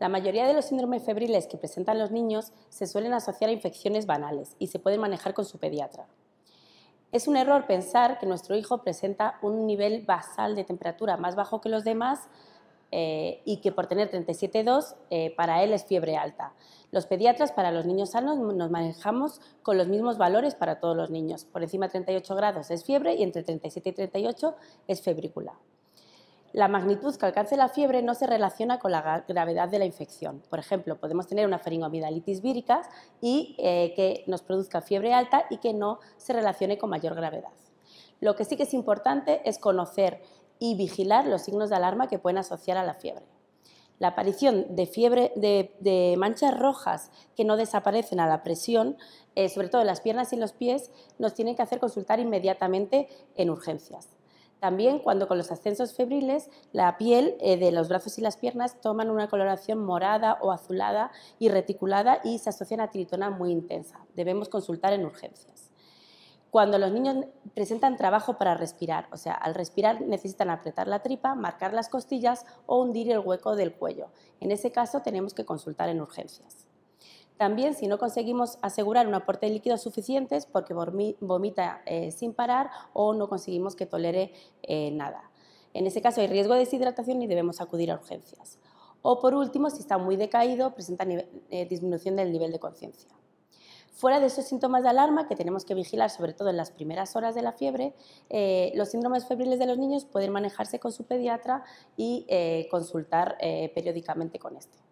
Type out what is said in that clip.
La mayoría de los síndromes febriles que presentan los niños se suelen asociar a infecciones banales y se pueden manejar con su pediatra. Es un error pensar que nuestro hijo presenta un nivel basal de temperatura más bajo que los demás eh, y que por tener 37,2 eh, para él es fiebre alta. Los pediatras para los niños sanos nos manejamos con los mismos valores para todos los niños. Por encima de 38 grados es fiebre y entre 37 y 38 es febrícula. La magnitud que alcance la fiebre no se relaciona con la gravedad de la infección. Por ejemplo, podemos tener una faringomidalitis vírica y eh, que nos produzca fiebre alta y que no se relacione con mayor gravedad. Lo que sí que es importante es conocer y vigilar los signos de alarma que pueden asociar a la fiebre. La aparición de fiebre de, manchas rojas que no desaparecen a la presión, eh, sobre todo en las piernas y en los pies, nos tienen que hacer consultar inmediatamente en urgencias. También cuando con los ascensos febriles la piel eh, de los brazos y las piernas toman una coloración morada o azulada y reticulada y se asocian a tiritona muy intensa. Debemos consultar en urgencias. Cuando los niños presentan trabajo para respirar, o sea, al respirar necesitan apretar la tripa, marcar las costillas o hundir el hueco del cuello. En ese caso tenemos que consultar en urgencias. También si no conseguimos asegurar un aporte de líquidos suficientes porque vomita eh, sin parar o no conseguimos que tolere eh, nada. En ese caso hay riesgo de deshidratación y debemos acudir a urgencias. O por último, si está muy decaído, presenta eh, disminución del nivel de conciencia. Fuera de esos síntomas de alarma que tenemos que vigilar, sobre todo en las primeras horas de la fiebre, los síndromes febriles de los niños pueden manejarse con su pediatra y consultar periódicamente con este.